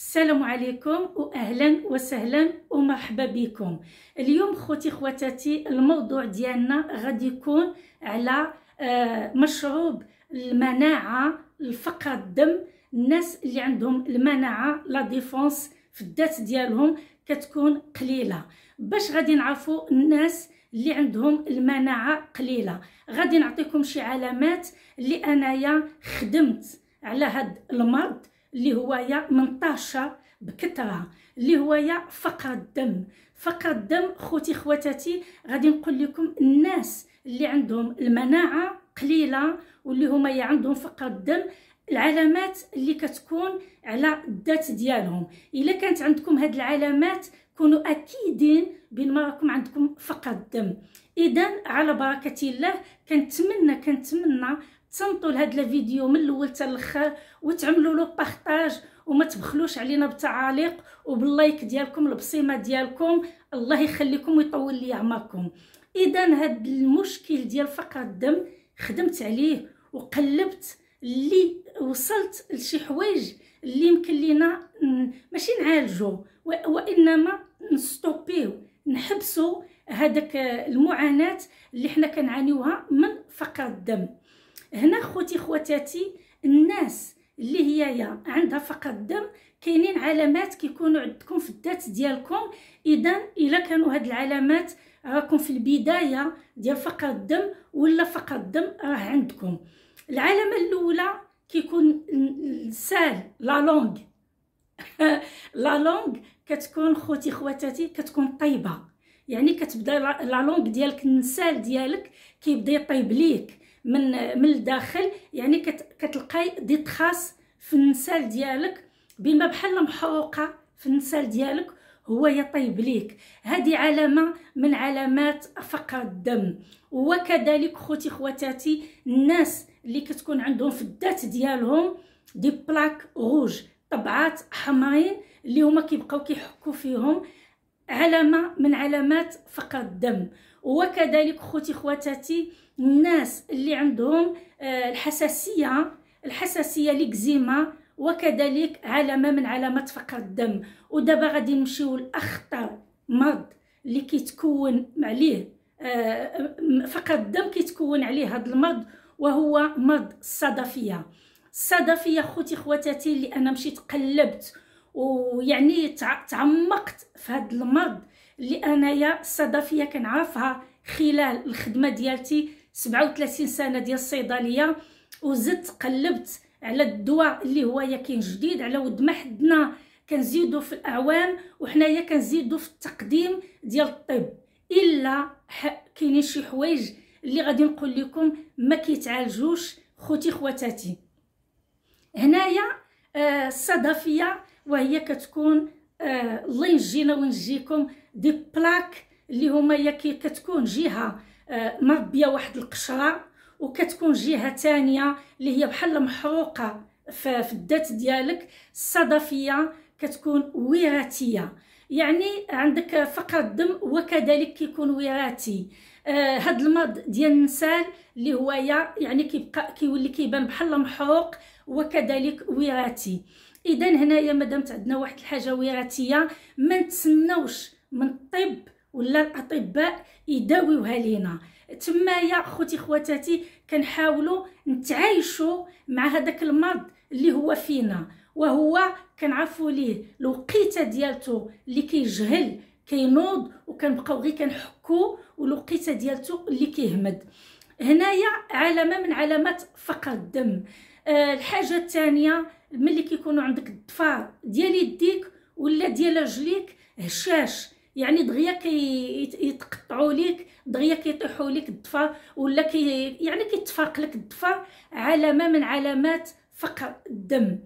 السلام عليكم واهلا وسهلا ومرحبا بكم اليوم خوتي خواتاتي الموضوع ديالنا غادي يكون على آه، مشروب المناعه لفقر الدم الناس اللي عندهم المناعه لا ديفونس في الذات ديالهم كتكون قليله باش غادي نعرفوا الناس اللي عندهم المناعه قليله غادي نعطيكم شي علامات اللي انايا خدمت على هاد المرض اللي هوايا منطاشه بكثره اللي هوايا فقر الدم فقر الدم خوتي خواتاتي غادي نقول لكم الناس اللي عندهم المناعه قليله واللي هما عندهم فقر الدم العلامات اللي كتكون على الذات ديالهم الا كانت عندكم هاد العلامات كونوا اكيدين بان راكم عندكم فقر الدم اذا على بركه الله كنتمنى كنتمنى تصنتوا لهاد الفيديو من الاول حتى الاخر وتعملوا له بارطاج وما تبخلوش علينا بالتعاليق وباللايك ديالكم البصيمه ديالكم الله يخليكم ويطول لي عمركم اذا هاد المشكل ديال فقر الدم خدمت عليه وقلبت اللي وصلت لشي حوايج اللي يمكن لينا ماشي نعالجو وانما نستوبيو نحبسو هذاك المعاناه اللي حنا كنعانيوها من فقر الدم هنا خوتي خواتاتي الناس اللي هي يا عندها فقط دم كاينين علامات كيكونوا عندكم في الذات ديالكم اذا الا كانوا هاد العلامات راكم في البدايه ديال فقط الدم ولا فقط الدم راه عندكم العلامه الاولى كيكون سال لا لونغ لا لونغ كتكون خوتي خواتاتي كتكون طيبه يعني كتبدا لا لونغ ديالك النسال ديالك كيبدا يطيب ليك من من الداخل يعني كتلقاي دي تخاص في النسال ديالك بما بحال محروقه في النسال ديالك هو يطيب ليك هذه علامه من علامات فقر الدم وكذلك خوتي خواتاتي الناس اللي كتكون عندهم في الذات ديالهم دي بلاك روج طبعات حمرين اللي هما كيبقاو كيحكوا فيهم علامه من علامات فقر الدم وكذلك خوتي خواتاتي الناس اللي عندهم آه، الحساسيه الحساسيه لكزيما وكذلك علامه من علامات فقر الدم ودابا غادي نمشيو لاخطر مرض اللي كيتكون عليه آه، فقر الدم كيتكون عليه هذا المرض وهو مرض الصدفيه الصدفيه خوتي خواتاتي اللي انا مشيت قلبت ويعني تعمقت في هذا المرض اللي انايا الصدفيه كنعرفها خلال الخدمه ديالتي 37 سنه ديال الصيدليه وزدت قلبت على الدواء اللي هو كاين جديد على ود ما حدنا كنزيدو في الاعوام وحنايا كنزيدو في التقديم ديال الطب الا كاينين شي حوايج اللي غادي نقول لكم ما كيتعالجوش خوتي خواتاتي هنايا آه الصدفيه وهي كتكون الله ينجينا وينجيكم دي بلاك اللي هما هي كتكون جهه آه، مربيه واحد القشره وكتكون جهه ثانيه اللي هي بحال محروقه في الذات ديالك الصدفيه كتكون وراثيه يعني عندك فقر الدم وكذلك كيكون وراثي آه هاد المرض ديال النسال اللي هو يعني كيبقى كيولي كيبان بحال محروق وكذلك وراثي اذا هنايا مادام عندنا واحد الحاجه وراثيه ما نتسناوش من الطب ولا الاطباء يداويوها لينا تمايا خوتي خواتاتي كنحاولوا نتعايشوا مع هذاك المرض اللي هو فينا وهو كنعرفوا ليه الوقيته ديالته اللي كيجهل كينوض وكنبقاو غير كنحكو والوقيته ديالته اللي كيهمد هنايا علامه من علامات فقر الدم أه الحاجه الثانيه ملي كيكونوا عندك الضفار ديال يديك ولا ديال رجليك هشاش يعني دغيا كيتقطعوا ليك دغيا كيطيحوا ليك الضفا ولا كي يعني كيتفرق لك الضفا علامه من علامات فقر الدم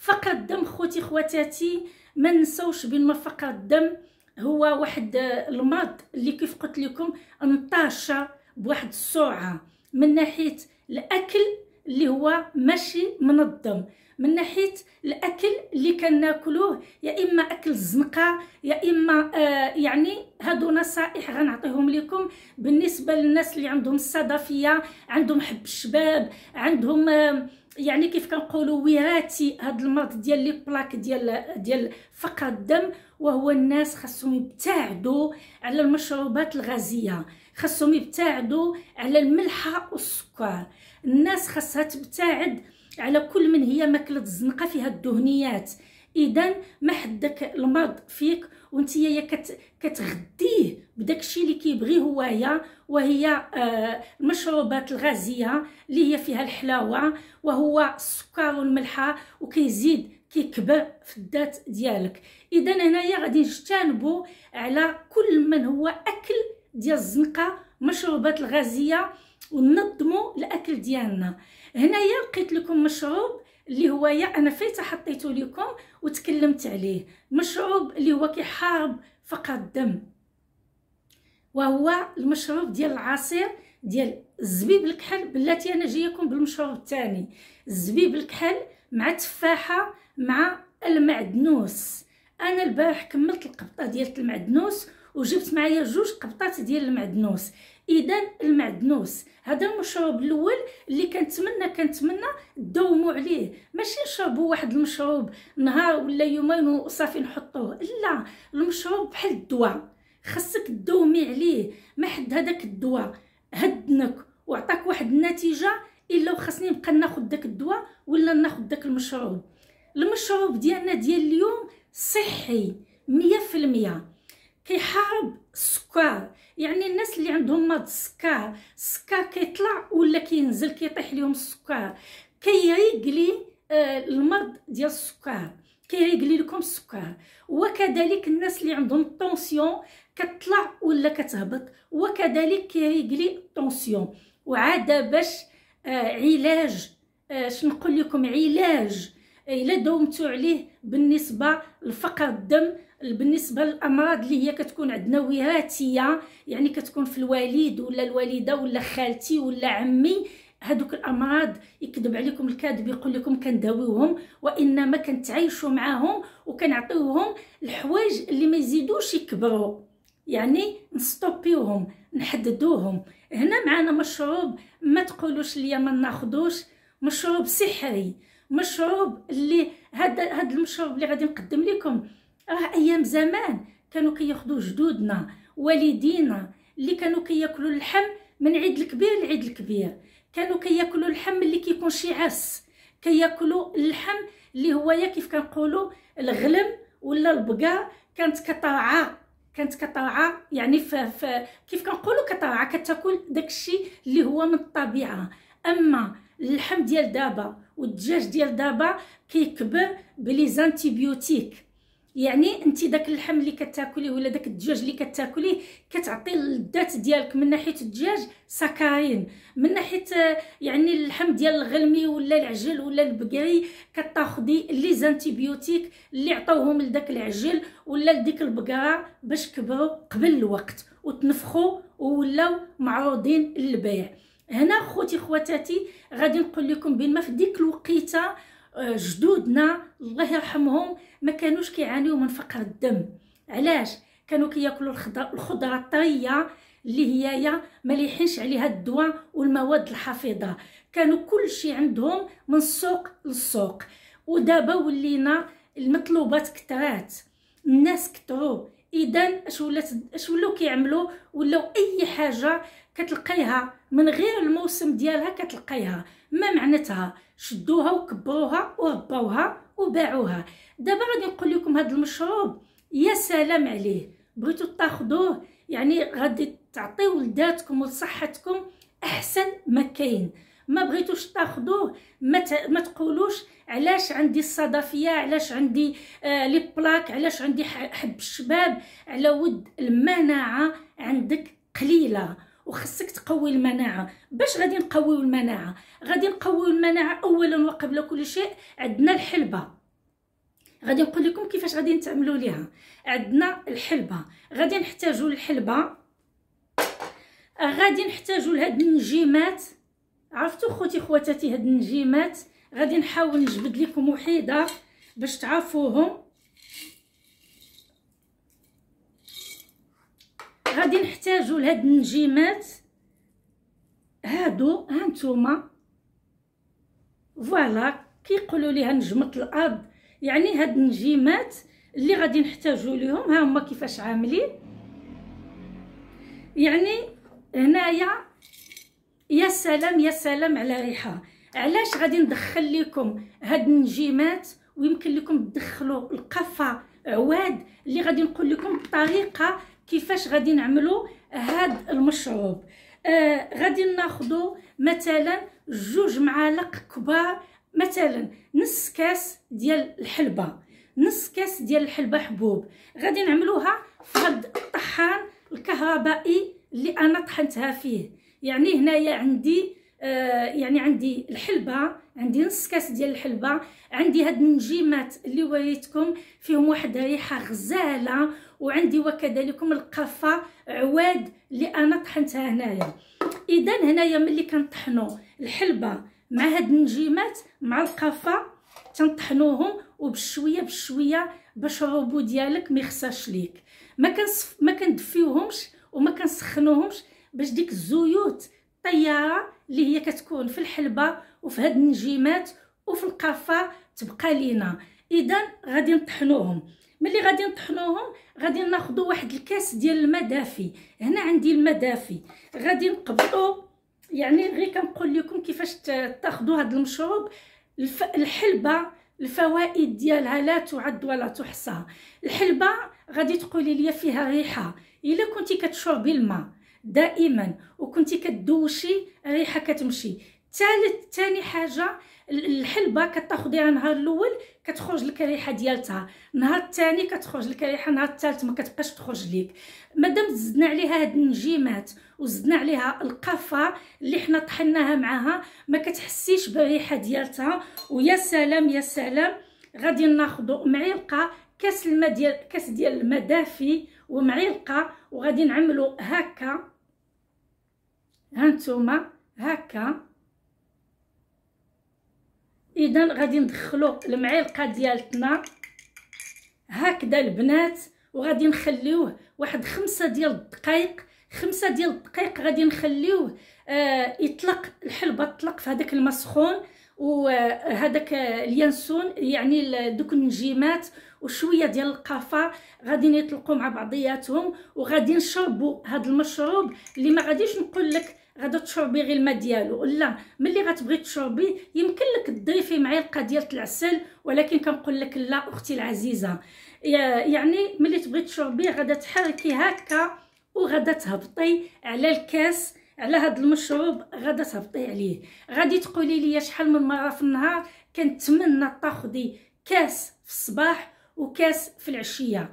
فقر الدم خوتي خواتاتي ما نساوش بان فقر الدم هو واحد المرض اللي كيف قلت لكم انتشر بواحد السرعه من ناحيه الاكل اللي هو ماشي منظم من ناحيه الاكل اللي كناكلوه يا اما اكل الزنقه يا اما آه يعني هادو نصائح غنعطيهم لكم بالنسبه للناس اللي عندهم الصدفيه عندهم حب الشباب عندهم آه يعني كيف كنقولوا وراثي هاد المرض ديال لي بلاك ديال ديال فقر الدم وهو الناس خاصهم يبتعدوا على المشروبات الغازيه خاصهم يبتعدوا على الملحه والسكر الناس خاصها تبتعد على كل من هي ماكله الزنقه فيها الدهنيات اذا ما حدك المرض فيك وانت يا كت كتغديه بداك الشيء اللي كيبغي هوايا وهي آه، المشروبات الغازيه اللي هي فيها الحلاوه وهو السكر والملحه وكيزيد كيكبر في الذات ديالك اذا هنايا غادي نجتنبوا على كل من هو اكل ديال الزنقه مشروبات الغازيه وننظموا الاكل ديالنا هنايا لقيت لكم مشروب اللي هو يا انا فايته حطيته لكم وتكلمت عليه مشروب اللي هو كيحارب فقر الدم وهو المشروب ديال العصير ديال الزبيب الكحل بلاتي انا جايكم بالمشروب الثاني الزبيب الكحل مع تفاحه مع المعدنوس انا البارح كملت القبطه ديال المعدنوس وجبت معايا جوج قبطات ديال المعدنوس اذا المعدنوس هذا المشروب الاول اللي كنتمنى كنتمنى تداوموا عليه ماشي نشربوا واحد المشروب نهار ولا يومين وصافي نحطوه لا المشروب بحال الدواء خاصك تداومي عليه ما حد هذاك الدواء هدنك وعطاك واحد النتيجه الا خاصني نبقى ناخذ داك الدواء ولا ناخذ داك المشروب المشروب ديالنا ديال اليوم صحي مية في المية كيحارب السكر يعني الناس اللي عندهم مرض السكر السكر كيطلع ولا كينزل كيطيح ليهم السكر كيريقلي آه، المرض ديال السكر كيريقلي لكم السكر وكذلك الناس اللي عندهم طونسيون كتطلع ولا كتهبط وكذلك كيريقلي الطونسيون وعاده باش آه، علاج آه شنو نقول لكم علاج إيه، الا دومتو عليه بالنسبه لفقر الدم بالنسبه للامراض اللي هي كتكون عندنا وراثيه يعني كتكون في الوالد ولا الوالده ولا خالتي ولا عمي هذوك الامراض يكذب عليكم الكاذب يقول لكم كنداويوهم وانما كنتعايشوا معاهم وكنعطيوهم الحوايج اللي ما يزيدوش يكبروا يعني نستوبيوهم نحددوهم هنا معنا مشروب ما تقولوش ليا ما ناخذوش مشروب سحري مشروب اللي هذا هذا المشروب اللي غادي نقدم لكم راه ايام زمان كانوا كياخذوا جدودنا والدينا اللي كانوا كياكلوا اللحم من عيد الكبير لعيد الكبير كانوا كياكلوا اللحم اللي كيكون شي عس كياكلوا اللحم اللي هو يا كيف كنقولوا الغلم ولا البقاء كانت كطرعه كانت كطرعه يعني ف... كيف كنقولوا كطرعه كتاكل داكشي اللي هو من الطبيعه اما اللحم ديال دابا والدجاج ديال دابا كيكبر بلي زانتيبيوتيك يعني انت داك اللحم اللي كتاكليه ولا داك الدجاج اللي كتاكليه كتعطي الذات ديالك من ناحيه الدجاج سكرين من ناحيه آه، يعني اللحم ديال الغلمي ولا العجل ولا البقري كتاخدي لي زانتيبيوتيك اللي عطاوهم لداك العجل ولا لديك البقره باش كبروا قبل الوقت وتنفخوا ولاو معروضين للبيع هنا خوتي خواتاتي غادي نقول لكم بما في ديك الوقيته آه، جدودنا الله يرحمهم ما كانوش كيعانيو من فقر الدم علاش كانوا كياكلوا الخضره الطريه اللي هي ما ليحنش عليها الدواء والمواد الحافظه كانوا كل شيء عندهم من السوق للسوق ودابا ولينا المطلوبات كثرات الناس كثروا اذا اش ولات اش ولاو كيعملوا ولاو اي حاجه كتلقيها من غير الموسم ديالها كتلقيها ما معناتها شدوها وكبروها وربوها وباعوها دابا غادي نقول لكم هذا المشروب يا سلام عليه بغيتو تاخذوه يعني غادي تعطيو لذاتكم ولصحتكم احسن ما كاين ما بغيتوش تاخذوه ما ما تقولوش علاش عندي الصدفيه علاش عندي آه لي بلاك علاش عندي حب الشباب على ود المناعه عندك قليله وخصك تقوي المناعه باش غادي نقويو المناعه غادي نقويو المناعه اولا وقبل كل شيء عندنا الحلبه غادي نقول لكم كيفاش غادي نتعملوا ليها عندنا الحلبه غادي نحتاجوا الحلبه غادي نحتاجوا لهاد النجيمات عرفتوا خوتي خواتاتي هاد النجيمات غادي نحاول نجبد لكم وحيده باش تعرفوهم غادي نحتاجو لهاد النجيمات هادو هانتوما فوالا كيقولوا ليها نجمه الارض يعني هاد النجيمات اللي غادي نحتاجو ليهم ها هما كيفاش عاملين يعني هنايا يا سلام يا سلام على ريحه علاش غادي ندخل لكم هاد النجيمات ويمكن لكم تدخلوا القفه عواد اللي غادي نقول لكم الطريقه كيفاش غادي نعملوا هاد المشروب آه غادي ناخذوا مثلا جوج معالق كبار مثلا نص كاس ديال الحلبه نص كاس ديال الحلبه حبوب غادي نعملوها في هاد الطحان الكهربائي اللي انا طحنتها فيه يعني هنايا عندي آه، يعني عندي الحلبه عندي نص كاس ديال الحلبه عندي هاد النجيمات اللي وريتكم فيهم واحد ريحه غزاله وعندي وكذلك القفه عواد اللي انا طحنتها هنايا اذا هنايا ملي كنطحنوا الحلبه مع هاد النجيمات مع القفه تنطحنوهم وبشويه بشويه باش الروبو ديالك ما ليك ما كنصف ما كندفيوهمش وما كنسخنوهمش باش ديك الزيوت طياره اللي هي كتكون في الحلبه وفي هاد النجيمات وفي القافه تبقى لينا اذا غادي نطحنوهم ملي غادي نطحنوهم غادي ناخذوا واحد الكاس ديال الماء دافي هنا عندي الماء دافي غادي نقبطو يعني غير كنقول لكم كيفاش تاخذوا هذا المشروب الف... الحلبه الفوائد ديالها لا تعد ولا تحصى الحلبه غادي تقولي لي فيها ريحه الا كنتي كتشربي الماء دائما وكنتي كدوشي الريحه كتمشي ثالث ثاني حاجه الحلبه كتاخديها نهار الاول كتخرج لك الريحه ديالتها نهار الثاني كتخرج لك الريحه نهار الثالث ما كتبقاش تخرج لك مادام زدنا عليها هاد النجيمات وزدنا عليها القفا اللي حنا طحناها معاها ما كتحسيش بالريحه ديالتها ويا سلام يا سلام غادي ناخذ معلقه كاس الماء ديال كاس ديال الماء دافي ومعلقه وغادي نعملو هكا هانتوما هكا اذا غادي ندخلو المعلقه ديالتنا هكذا البنات وغادي نخليوه واحد خمسة ديال الدقائق خمسة ديال الدقائق غادي نخليوه آه يطلق الحلبة تطلق في هذاك سخون وهذاك اليانسون يعني دوك النجيمات وشويه ديال القفا غادي يطلقوا مع بعضياتهم وغادي نشربوا هذا المشروب اللي ما غاديش نقول لك غادا تشربي غير الماء ديالو لا ملي غتبغي تشربي يمكن لك تضيفي معلقه ديال العسل ولكن كنقول لك لا اختي العزيزه يعني ملي تبغي تشربي غادا تحركي هكا وغادا تهبطي على الكاس على هذا المشروب غدا تهبطي عليه غادي تقولي لي شحال من مره في النهار كنتمنى تاخدي كاس في الصباح وكاس في العشيه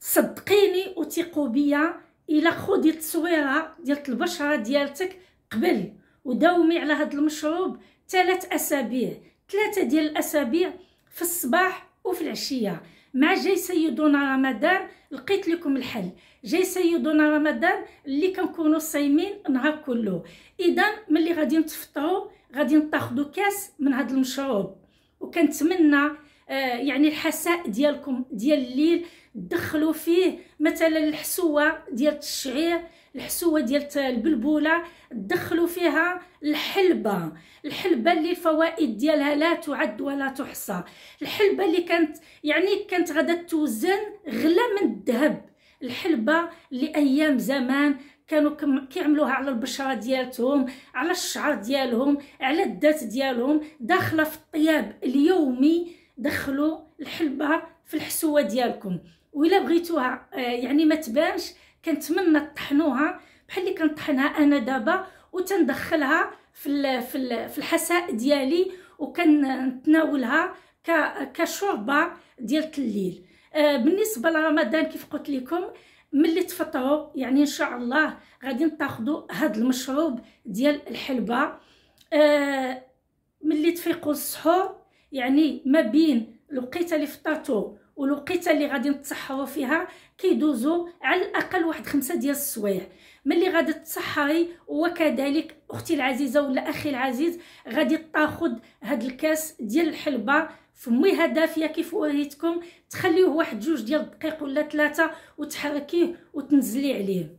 صدقيني وثقوا بيا الا خدي التصويره ديال البشره ديالتك قبل وداومي على هذا المشروب ثلاث اسابيع ثلاثه ديال الاسابيع في الصباح وفي العشيه مع جاي سيدنا رمضان لقيت لكم الحل جاي سيدنا رمضان اللي كنكونوا صايمين نهار كله اذا ملي غادي نتفطروا غادي تاخذوا كاس من هذا المشروب وكنتمنى آه، يعني الحساء ديالكم ديال الليل دخلوا فيه مثلا الحسوه ديال الشعير الحسوه ديال البلبوله دخلوا فيها الحلبه الحلبه اللي الفوائد ديالها لا تعد ولا تحصى الحلبه اللي كانت يعني كانت غادا توزن غلا من الذهب الحلبه لايام زمان كانوا كيعملوها على البشره ديالتهم على الشعر ديالهم على الذات ديالهم داخله في الطياب اليومي دخلوا الحلبه في الحسوه ديالكم وإلا بغيتوها آه، يعني ما تبانش كنتمنى تطحنوها بحال اللي كنطحنها انا دابا وتندخلها في في الحساء ديالي وكنتناولها كشوربه ديال الليل آه، بالنسبه لرمضان كيف قلت لكم ملي تفطروا يعني ان شاء الله غادي تاخذوا هذا المشروب ديال الحلبه آه، ملي تفيقوا السحور يعني ما بين الوقيته اللي فطاتو الطاتو والوقيته اللي غادي نتسحروا فيها كيدوزوا على الاقل واحد خمسة ديال السوايع ملي غادي تسحري وكذلك اختي العزيزه ولا اخي العزيز غادي تاخذ هاد الكاس ديال الحلبه فميها دافيه كيف وريتكم تخليوه واحد جوج ديال الدقيق ولا ثلاثه وتحركيه وتنزلي عليه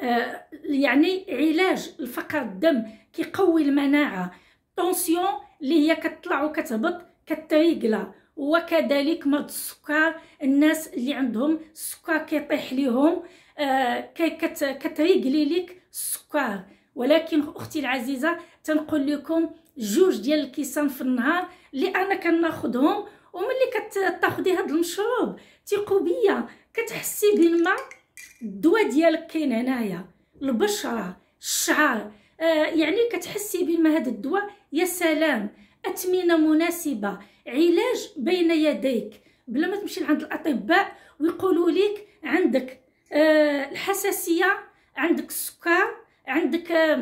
آه يعني علاج الفقر الدم كيقوي المناعه طونسيون اللي هي كتطلع وكتهبط كتريقلا وكذلك مرض السكر الناس اللي عندهم السكر كيطيح ليهم آه كتريقلي ليك السكر ولكن اختي العزيزه تنقول لكم جوج ديال الكيسان في النهار اللي انا كناخذهم وملي كتاخدي هاد المشروب تيقو بيا كتحسي بالماء الدواء ديالك كاين هنايا البشره الشعر آه، يعني كتحسي بما هذا الدواء يا سلام اثمنه مناسبه علاج بين يديك بلا ما تمشي عند الاطباء ويقولوا لك عندك آه، الحساسيه عندك السكر عندك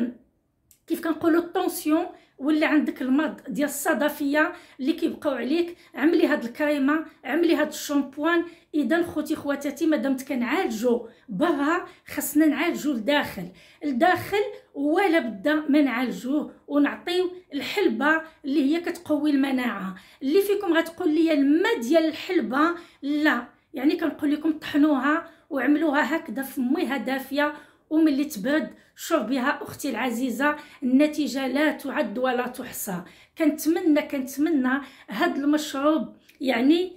كيف كنقولوا الطونسيون ولا عندك المرض ديال الصدفيه اللي كيبقاو عليك عملي هاد الكريمه عملي هاد الشامبوان اذا خوتي خواتاتي مادام كنعالجو برا خصنا نعالجو الداخل الداخل ولا بدا ما نعالجوه ونعطيو الحلبه اللي هي كتقوي المناعه اللي فيكم غتقول لي الماء ديال الحلبه لا يعني كنقول لكم طحنوها وعملوها هكذا في ميه دافيه وملي تبرد شربيها بها اختي العزيزه النتيجه لا تعد ولا تحصى كنتمنى كنتمنى هذا المشروب يعني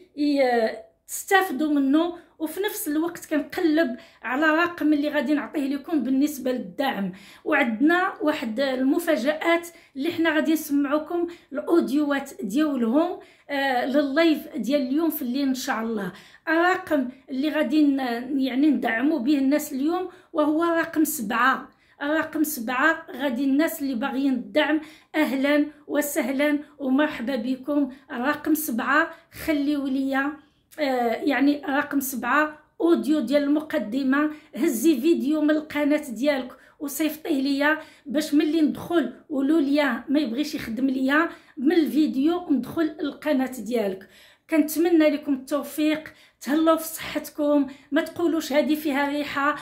تستافدوا منه وفي نفس الوقت كنقلب على رقم اللي غادي نعطيه لكم بالنسبه للدعم وعندنا واحد المفاجات اللي حنا غادي نسمعوكم الاوديوات ديالهم آه، لللايف ديال اليوم في الليل ان شاء الله الرقم اللي غادي يعني ندعموا به الناس اليوم وهو رقم سبعة رقم سبعة غادي الناس اللي باغيين الدعم اهلا وسهلا ومرحبا بكم رقم سبعة خليوا ليا آه، يعني رقم سبعة اوديو ديال المقدمه هزي فيديو من القناه ديالك وصيفطيه ليا باش ملي ندخل ولوليا ما يبغيش يخدم ليا من الفيديو ندخل القناه ديالك كنتمنى لكم التوفيق تهلاو في صحتكم ما تقولوش هذه فيها ريحه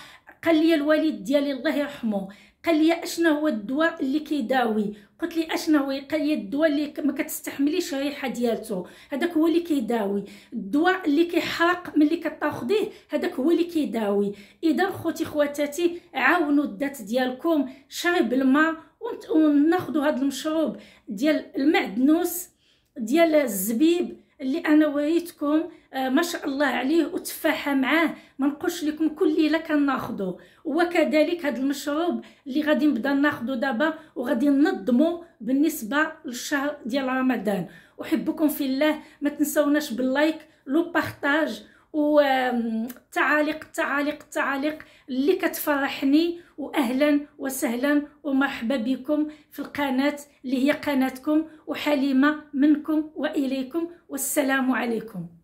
قال لي الوالد ديالي الله يرحمه قال لي اشنا هو الدواء اللي كيداوي قلت لي اشنو يقيد الدواء اللي ما كتستحمليش الريحه ديالته هذاك هو اللي كيداوي الدواء اللي كيحرق ملي كتاخديه هذاك هو اللي كيداوي اذا خوتي خواتاتي عاونوا الذات ديالكم شرب الماء وناخذوا هذا المشروب ديال المعدنوس ديال الزبيب اللي انا وريتكم آه ما شاء الله عليه وتفاحه معاه ما نقولش لكم كل ليله كناخذو وكذلك هذا المشروب اللي غادي نبدا ناخذو دابا وغادي ننظمو بالنسبه للشهر ديال رمضان احبكم في الله ما تنسوناش باللايك لو بارطاج وتعاليق تعاليق تعاليق اللي كتفرحني واهلا وسهلا ومرحبا بكم في القناه اللي هي قناتكم وحليمه منكم واليكم والسلام عليكم